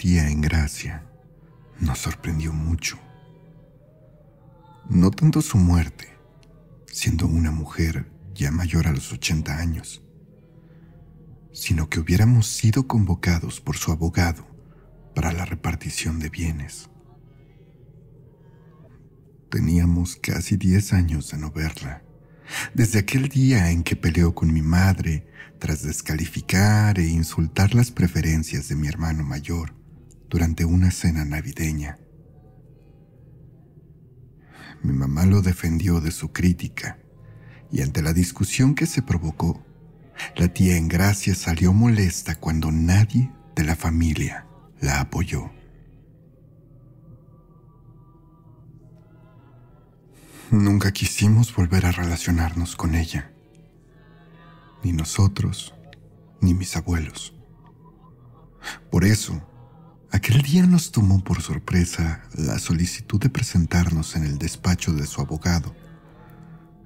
tía en gracia nos sorprendió mucho. No tanto su muerte, siendo una mujer ya mayor a los 80 años, sino que hubiéramos sido convocados por su abogado para la repartición de bienes. Teníamos casi 10 años de no verla. Desde aquel día en que peleó con mi madre tras descalificar e insultar las preferencias de mi hermano mayor, durante una cena navideña. Mi mamá lo defendió de su crítica y ante la discusión que se provocó, la tía en gracia salió molesta cuando nadie de la familia la apoyó. Nunca quisimos volver a relacionarnos con ella, ni nosotros, ni mis abuelos. Por eso, Aquel día nos tomó por sorpresa la solicitud de presentarnos en el despacho de su abogado,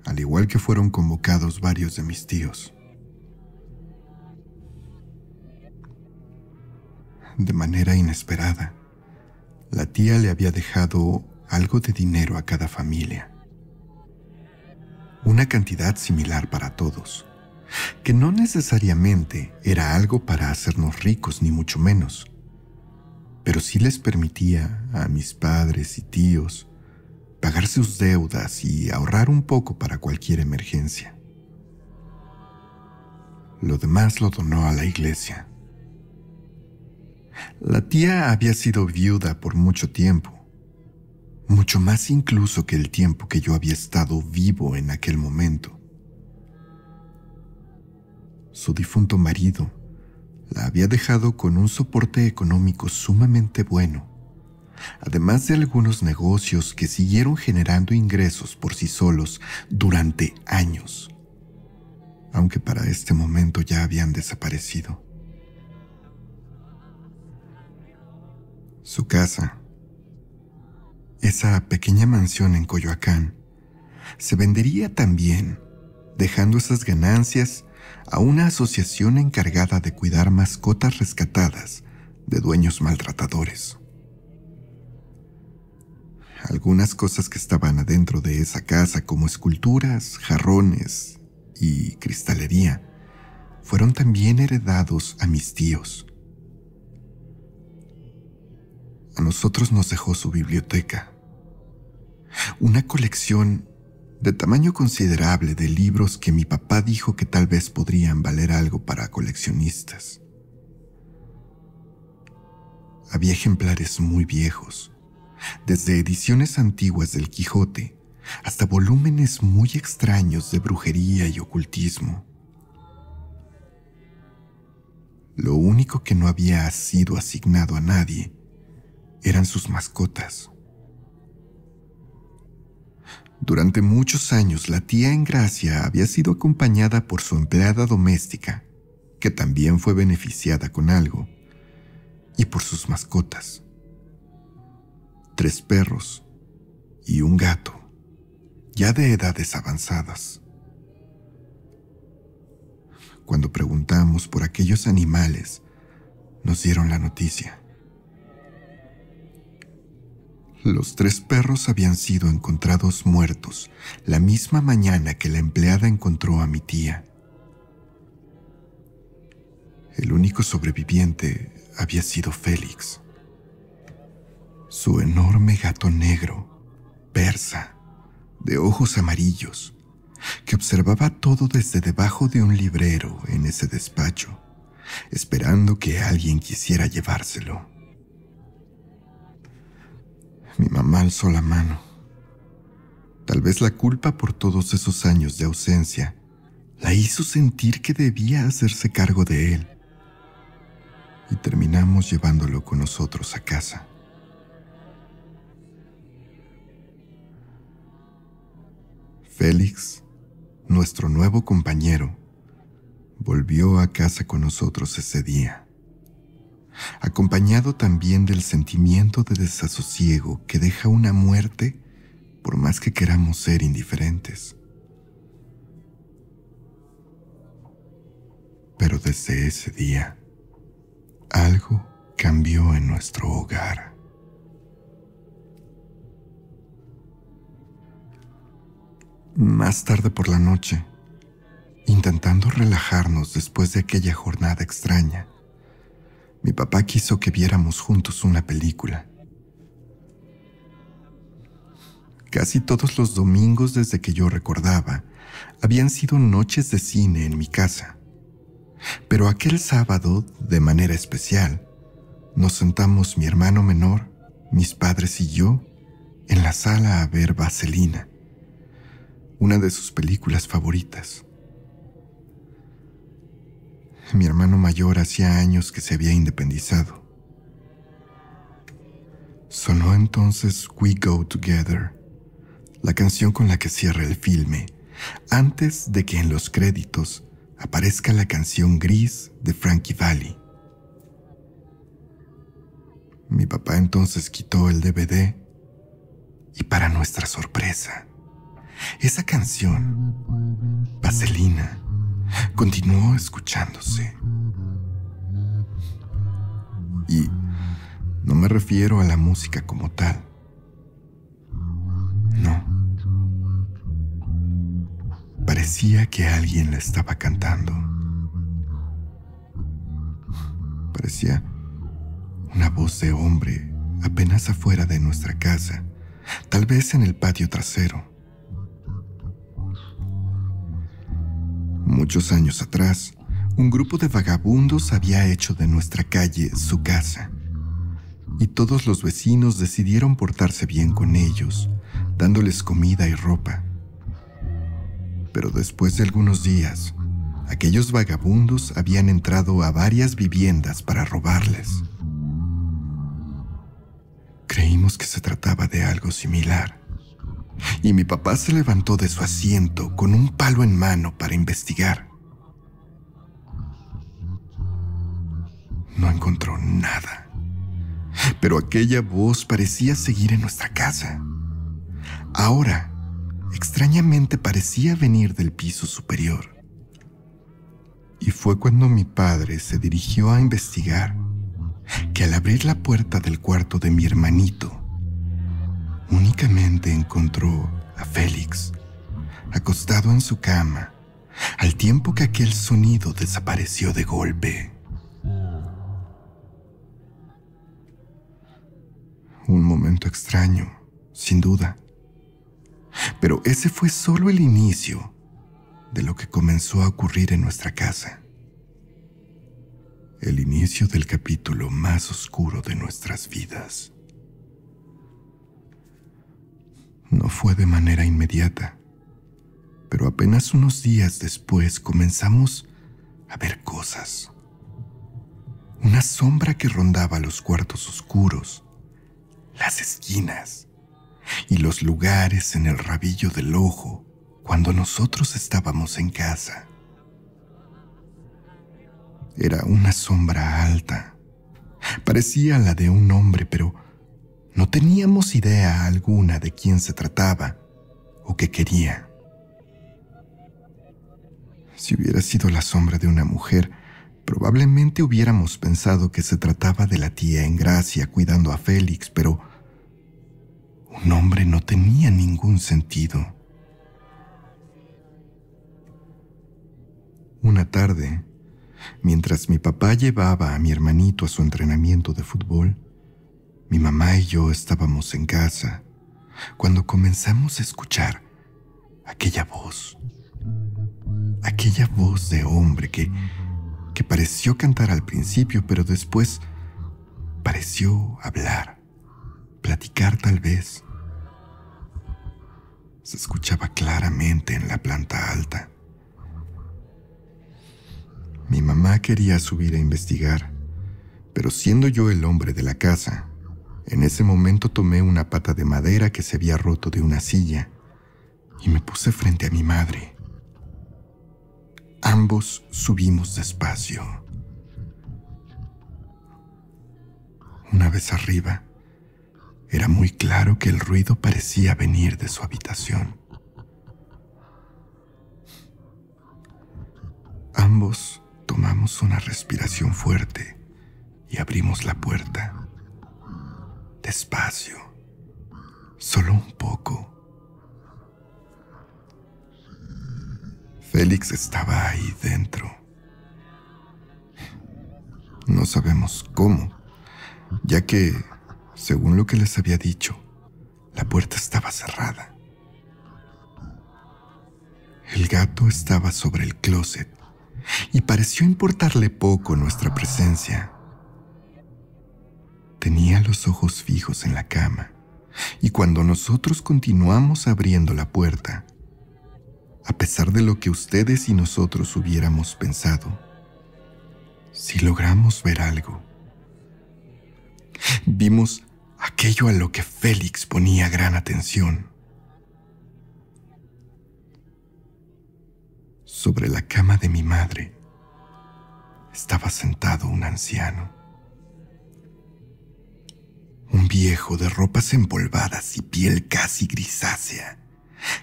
al igual que fueron convocados varios de mis tíos. De manera inesperada, la tía le había dejado algo de dinero a cada familia, una cantidad similar para todos, que no necesariamente era algo para hacernos ricos ni mucho menos pero sí les permitía a mis padres y tíos pagar sus deudas y ahorrar un poco para cualquier emergencia. Lo demás lo donó a la iglesia. La tía había sido viuda por mucho tiempo, mucho más incluso que el tiempo que yo había estado vivo en aquel momento. Su difunto marido la había dejado con un soporte económico sumamente bueno, además de algunos negocios que siguieron generando ingresos por sí solos durante años, aunque para este momento ya habían desaparecido. Su casa, esa pequeña mansión en Coyoacán, se vendería también, dejando esas ganancias a una asociación encargada de cuidar mascotas rescatadas de dueños maltratadores. Algunas cosas que estaban adentro de esa casa, como esculturas, jarrones y cristalería, fueron también heredados a mis tíos. A nosotros nos dejó su biblioteca, una colección de tamaño considerable de libros que mi papá dijo que tal vez podrían valer algo para coleccionistas. Había ejemplares muy viejos, desde ediciones antiguas del Quijote hasta volúmenes muy extraños de brujería y ocultismo. Lo único que no había sido asignado a nadie eran sus mascotas. Durante muchos años la tía gracia había sido acompañada por su empleada doméstica, que también fue beneficiada con algo, y por sus mascotas. Tres perros y un gato, ya de edades avanzadas. Cuando preguntamos por aquellos animales, nos dieron la noticia. Los tres perros habían sido encontrados muertos la misma mañana que la empleada encontró a mi tía. El único sobreviviente había sido Félix. Su enorme gato negro, persa, de ojos amarillos, que observaba todo desde debajo de un librero en ese despacho, esperando que alguien quisiera llevárselo. Mi mamá alzó la mano. Tal vez la culpa por todos esos años de ausencia la hizo sentir que debía hacerse cargo de él. Y terminamos llevándolo con nosotros a casa. Félix, nuestro nuevo compañero, volvió a casa con nosotros ese día acompañado también del sentimiento de desasosiego que deja una muerte por más que queramos ser indiferentes. Pero desde ese día, algo cambió en nuestro hogar. Más tarde por la noche, intentando relajarnos después de aquella jornada extraña, mi papá quiso que viéramos juntos una película. Casi todos los domingos desde que yo recordaba, habían sido noches de cine en mi casa. Pero aquel sábado, de manera especial, nos sentamos mi hermano menor, mis padres y yo en la sala a ver Vaselina, una de sus películas favoritas. Mi hermano mayor hacía años que se había independizado. Sonó entonces We Go Together, la canción con la que cierra el filme, antes de que en los créditos aparezca la canción gris de Frankie Valley. Mi papá entonces quitó el DVD y para nuestra sorpresa, esa canción, Vaselina, continuó escuchándose. Y no me refiero a la música como tal. No. Parecía que alguien la estaba cantando. Parecía una voz de hombre apenas afuera de nuestra casa, tal vez en el patio trasero. muchos años atrás, un grupo de vagabundos había hecho de nuestra calle su casa. Y todos los vecinos decidieron portarse bien con ellos, dándoles comida y ropa. Pero después de algunos días, aquellos vagabundos habían entrado a varias viviendas para robarles. Creímos que se trataba de algo similar y mi papá se levantó de su asiento con un palo en mano para investigar. No encontró nada, pero aquella voz parecía seguir en nuestra casa. Ahora, extrañamente parecía venir del piso superior. Y fue cuando mi padre se dirigió a investigar que al abrir la puerta del cuarto de mi hermanito, únicamente encontró a Félix acostado en su cama, al tiempo que aquel sonido desapareció de golpe. Un momento extraño, sin duda. Pero ese fue solo el inicio de lo que comenzó a ocurrir en nuestra casa. El inicio del capítulo más oscuro de nuestras vidas. No fue de manera inmediata, pero apenas unos días después comenzamos a ver cosas. Una sombra que rondaba los cuartos oscuros, las esquinas y los lugares en el rabillo del ojo cuando nosotros estábamos en casa. Era una sombra alta. Parecía la de un hombre, pero no teníamos idea alguna de quién se trataba o qué quería. Si hubiera sido la sombra de una mujer, probablemente hubiéramos pensado que se trataba de la tía en gracia cuidando a Félix, pero un hombre no tenía ningún sentido. Una tarde, mientras mi papá llevaba a mi hermanito a su entrenamiento de fútbol, mi mamá y yo estábamos en casa cuando comenzamos a escuchar aquella voz, aquella voz de hombre que, que pareció cantar al principio, pero después pareció hablar, platicar tal vez. Se escuchaba claramente en la planta alta. Mi mamá quería subir a investigar, pero siendo yo el hombre de la casa, en ese momento tomé una pata de madera que se había roto de una silla y me puse frente a mi madre. Ambos subimos despacio. Una vez arriba, era muy claro que el ruido parecía venir de su habitación. Ambos tomamos una respiración fuerte y abrimos la puerta despacio, solo un poco. Félix estaba ahí dentro. No sabemos cómo, ya que, según lo que les había dicho, la puerta estaba cerrada. El gato estaba sobre el closet y pareció importarle poco nuestra presencia. Tenía los ojos fijos en la cama, y cuando nosotros continuamos abriendo la puerta, a pesar de lo que ustedes y nosotros hubiéramos pensado, si logramos ver algo, vimos aquello a lo que Félix ponía gran atención. Sobre la cama de mi madre estaba sentado un anciano un viejo de ropas empolvadas y piel casi grisácea,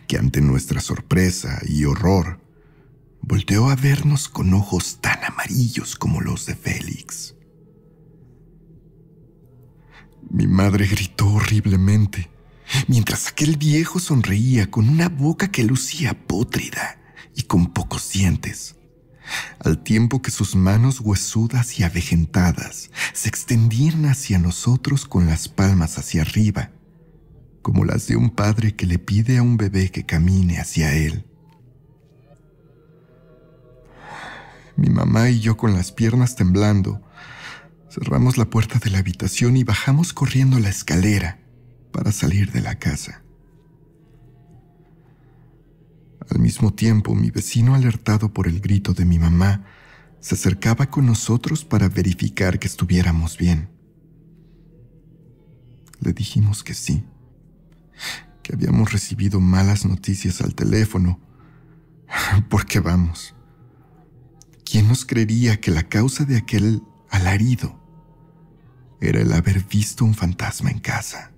que ante nuestra sorpresa y horror, volteó a vernos con ojos tan amarillos como los de Félix. Mi madre gritó horriblemente, mientras aquel viejo sonreía con una boca que lucía pótrida y con pocos dientes al tiempo que sus manos huesudas y avejentadas se extendían hacia nosotros con las palmas hacia arriba, como las de un padre que le pide a un bebé que camine hacia él. Mi mamá y yo con las piernas temblando, cerramos la puerta de la habitación y bajamos corriendo la escalera para salir de la casa. Al mismo tiempo, mi vecino, alertado por el grito de mi mamá, se acercaba con nosotros para verificar que estuviéramos bien. Le dijimos que sí, que habíamos recibido malas noticias al teléfono, porque vamos, ¿quién nos creería que la causa de aquel alarido era el haber visto un fantasma en casa?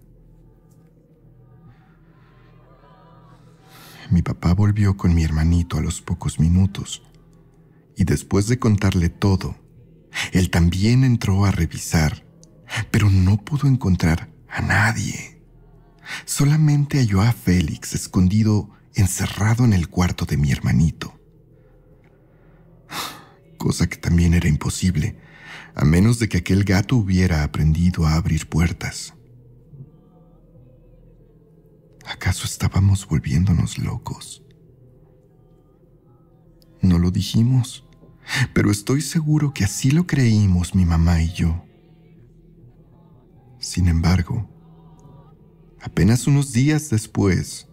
mi papá volvió con mi hermanito a los pocos minutos, y después de contarle todo, él también entró a revisar, pero no pudo encontrar a nadie. Solamente halló a Félix escondido, encerrado en el cuarto de mi hermanito. Cosa que también era imposible, a menos de que aquel gato hubiera aprendido a abrir puertas. ¿Acaso estábamos volviéndonos locos? No lo dijimos, pero estoy seguro que así lo creímos mi mamá y yo. Sin embargo, apenas unos días después,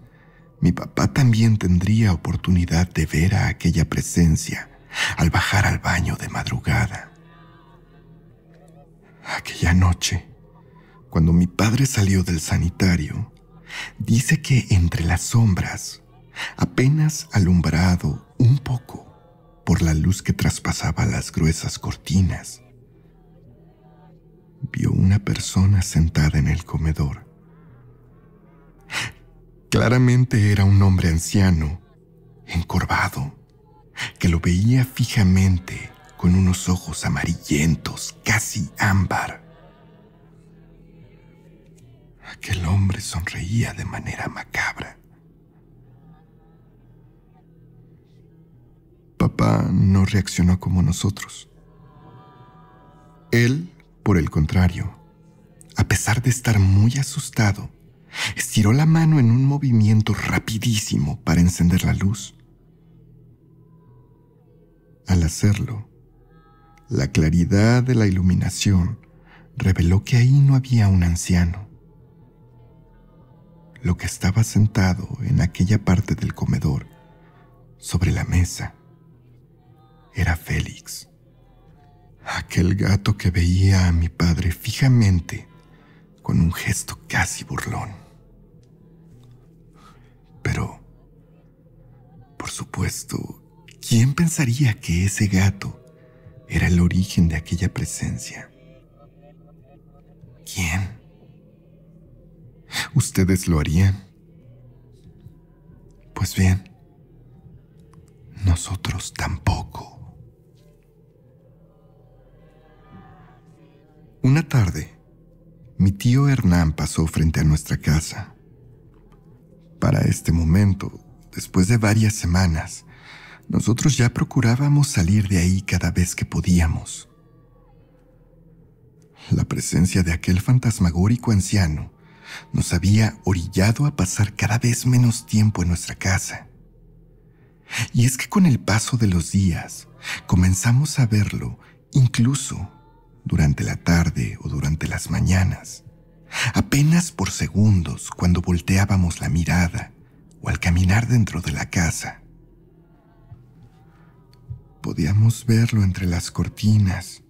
mi papá también tendría oportunidad de ver a aquella presencia al bajar al baño de madrugada. Aquella noche, cuando mi padre salió del sanitario, dice que entre las sombras, apenas alumbrado un poco por la luz que traspasaba las gruesas cortinas, vio una persona sentada en el comedor. Claramente era un hombre anciano, encorvado, que lo veía fijamente con unos ojos amarillentos, casi ámbar que el hombre sonreía de manera macabra. Papá no reaccionó como nosotros. Él, por el contrario, a pesar de estar muy asustado, estiró la mano en un movimiento rapidísimo para encender la luz. Al hacerlo, la claridad de la iluminación reveló que ahí no había un anciano, lo que estaba sentado en aquella parte del comedor, sobre la mesa, era Félix, aquel gato que veía a mi padre fijamente con un gesto casi burlón. Pero, por supuesto, ¿quién pensaría que ese gato era el origen de aquella presencia? ¿Quién? ¿Ustedes lo harían? Pues bien, nosotros tampoco. Una tarde, mi tío Hernán pasó frente a nuestra casa. Para este momento, después de varias semanas, nosotros ya procurábamos salir de ahí cada vez que podíamos. La presencia de aquel fantasmagórico anciano nos había orillado a pasar cada vez menos tiempo en nuestra casa. Y es que con el paso de los días comenzamos a verlo incluso durante la tarde o durante las mañanas, apenas por segundos cuando volteábamos la mirada o al caminar dentro de la casa. Podíamos verlo entre las cortinas,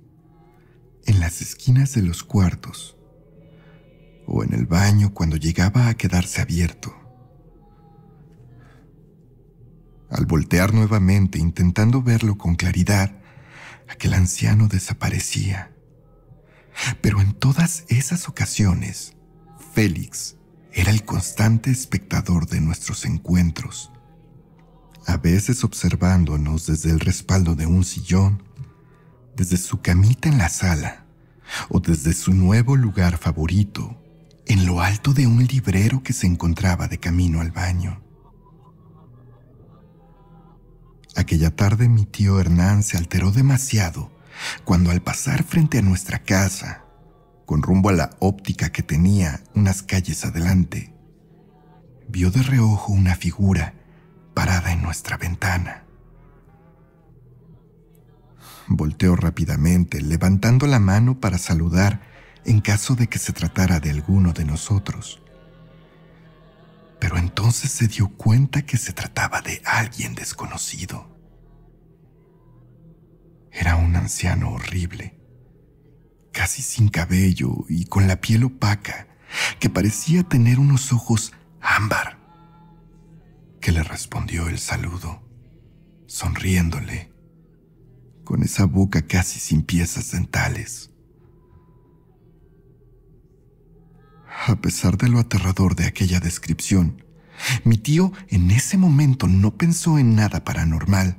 en las esquinas de los cuartos o en el baño cuando llegaba a quedarse abierto. Al voltear nuevamente intentando verlo con claridad, aquel anciano desaparecía. Pero en todas esas ocasiones, Félix era el constante espectador de nuestros encuentros, a veces observándonos desde el respaldo de un sillón, desde su camita en la sala o desde su nuevo lugar favorito en lo alto de un librero que se encontraba de camino al baño. Aquella tarde mi tío Hernán se alteró demasiado cuando al pasar frente a nuestra casa, con rumbo a la óptica que tenía unas calles adelante, vio de reojo una figura parada en nuestra ventana. Volteó rápidamente, levantando la mano para saludar en caso de que se tratara de alguno de nosotros. Pero entonces se dio cuenta que se trataba de alguien desconocido. Era un anciano horrible, casi sin cabello y con la piel opaca, que parecía tener unos ojos ámbar, que le respondió el saludo, sonriéndole, con esa boca casi sin piezas dentales. A pesar de lo aterrador de aquella descripción, mi tío en ese momento no pensó en nada paranormal,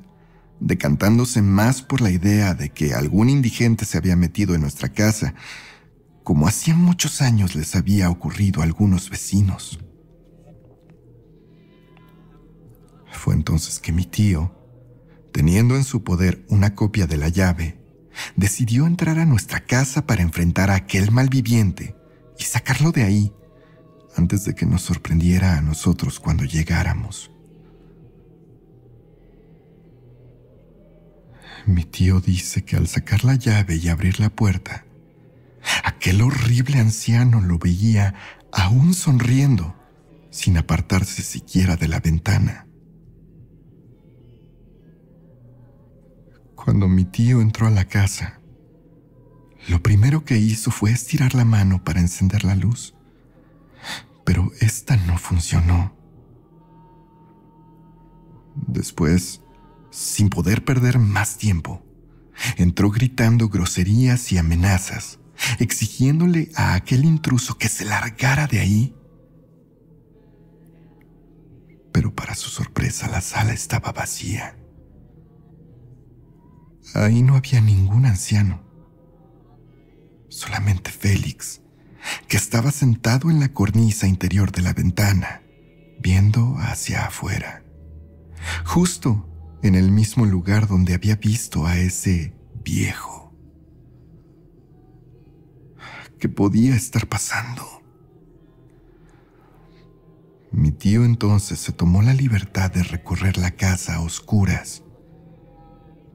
decantándose más por la idea de que algún indigente se había metido en nuestra casa, como hacía muchos años les había ocurrido a algunos vecinos. Fue entonces que mi tío, teniendo en su poder una copia de la llave, decidió entrar a nuestra casa para enfrentar a aquel malviviente y sacarlo de ahí antes de que nos sorprendiera a nosotros cuando llegáramos. Mi tío dice que al sacar la llave y abrir la puerta, aquel horrible anciano lo veía aún sonriendo, sin apartarse siquiera de la ventana. Cuando mi tío entró a la casa, lo primero que hizo fue estirar la mano para encender la luz, pero esta no funcionó. Después, sin poder perder más tiempo, entró gritando groserías y amenazas, exigiéndole a aquel intruso que se largara de ahí. Pero para su sorpresa la sala estaba vacía. Ahí no había ningún anciano solamente Félix, que estaba sentado en la cornisa interior de la ventana, viendo hacia afuera, justo en el mismo lugar donde había visto a ese viejo. ¿Qué podía estar pasando? Mi tío entonces se tomó la libertad de recorrer la casa a oscuras,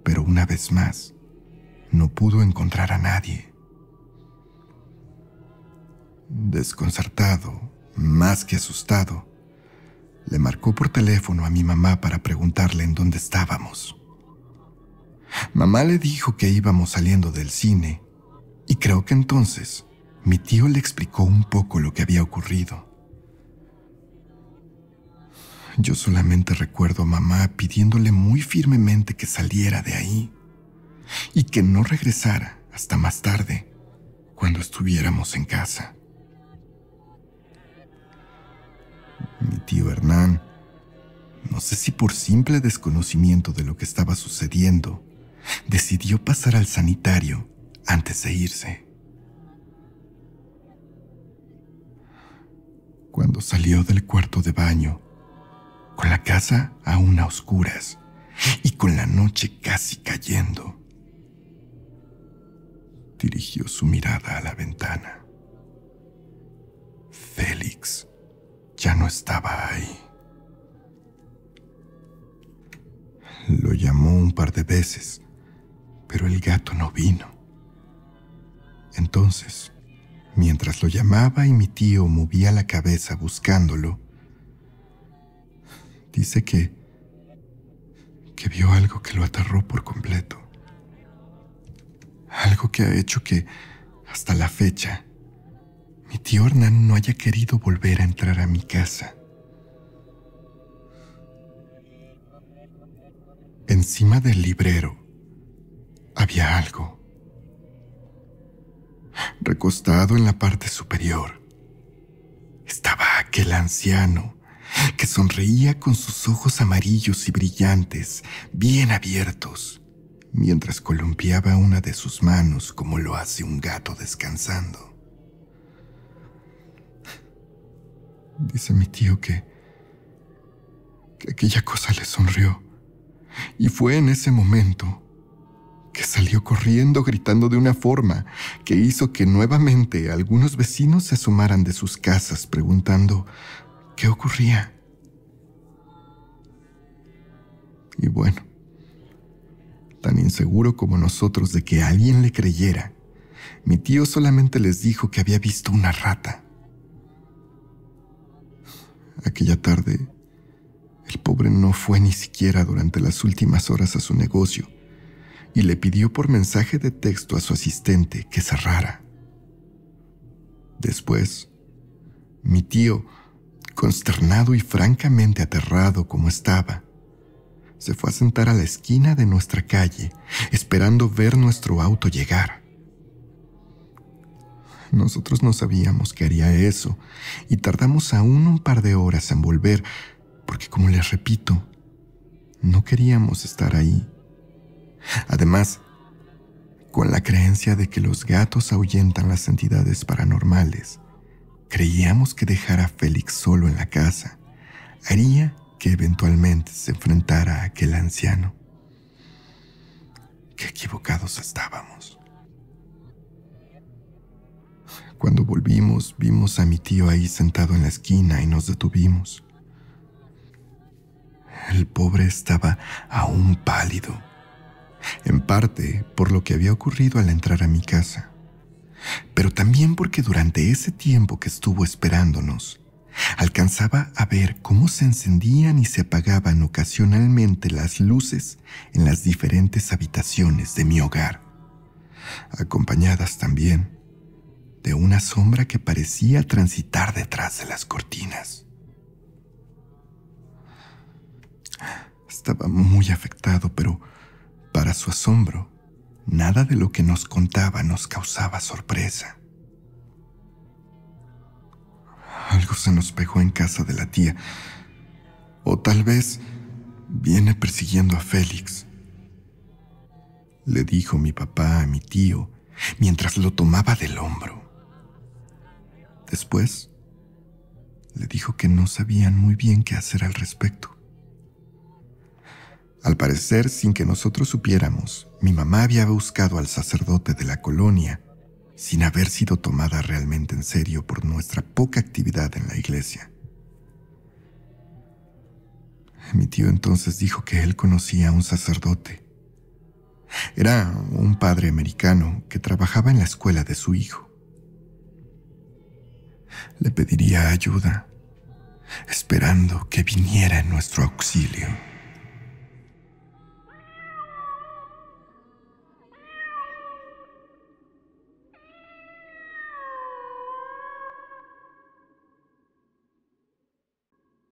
pero una vez más no pudo encontrar a nadie. Desconcertado, más que asustado, le marcó por teléfono a mi mamá para preguntarle en dónde estábamos. Mamá le dijo que íbamos saliendo del cine y creo que entonces mi tío le explicó un poco lo que había ocurrido. Yo solamente recuerdo a mamá pidiéndole muy firmemente que saliera de ahí y que no regresara hasta más tarde, cuando estuviéramos en casa. mi tío Hernán, no sé si por simple desconocimiento de lo que estaba sucediendo, decidió pasar al sanitario antes de irse. Cuando salió del cuarto de baño, con la casa aún a oscuras y con la noche casi cayendo, dirigió su mirada a la ventana. Félix ya no estaba ahí. Lo llamó un par de veces, pero el gato no vino. Entonces, mientras lo llamaba y mi tío movía la cabeza buscándolo, dice que que vio algo que lo aterró por completo. Algo que ha hecho que, hasta la fecha, mi tío Hernán no haya querido volver a entrar a mi casa. Encima del librero había algo. Recostado en la parte superior estaba aquel anciano que sonreía con sus ojos amarillos y brillantes, bien abiertos, mientras columpiaba una de sus manos como lo hace un gato descansando. Dice mi tío que, que aquella cosa le sonrió. Y fue en ese momento que salió corriendo gritando de una forma que hizo que nuevamente algunos vecinos se asomaran de sus casas preguntando qué ocurría. Y bueno, tan inseguro como nosotros de que alguien le creyera, mi tío solamente les dijo que había visto una rata aquella tarde, el pobre no fue ni siquiera durante las últimas horas a su negocio y le pidió por mensaje de texto a su asistente que cerrara. Después, mi tío, consternado y francamente aterrado como estaba, se fue a sentar a la esquina de nuestra calle, esperando ver nuestro auto llegar. Nosotros no sabíamos que haría eso y tardamos aún un par de horas en volver, porque como les repito, no queríamos estar ahí. Además, con la creencia de que los gatos ahuyentan las entidades paranormales, creíamos que dejar a Félix solo en la casa haría que eventualmente se enfrentara a aquel anciano. Qué equivocados estábamos. Cuando volvimos vimos a mi tío ahí sentado en la esquina y nos detuvimos. El pobre estaba aún pálido, en parte por lo que había ocurrido al entrar a mi casa, pero también porque durante ese tiempo que estuvo esperándonos, alcanzaba a ver cómo se encendían y se apagaban ocasionalmente las luces en las diferentes habitaciones de mi hogar, acompañadas también de una sombra que parecía transitar detrás de las cortinas. Estaba muy afectado, pero para su asombro, nada de lo que nos contaba nos causaba sorpresa. Algo se nos pegó en casa de la tía, o tal vez viene persiguiendo a Félix. Le dijo mi papá a mi tío mientras lo tomaba del hombro. Después, le dijo que no sabían muy bien qué hacer al respecto. Al parecer, sin que nosotros supiéramos, mi mamá había buscado al sacerdote de la colonia sin haber sido tomada realmente en serio por nuestra poca actividad en la iglesia. Mi tío entonces dijo que él conocía a un sacerdote. Era un padre americano que trabajaba en la escuela de su hijo le pediría ayuda, esperando que viniera en nuestro auxilio.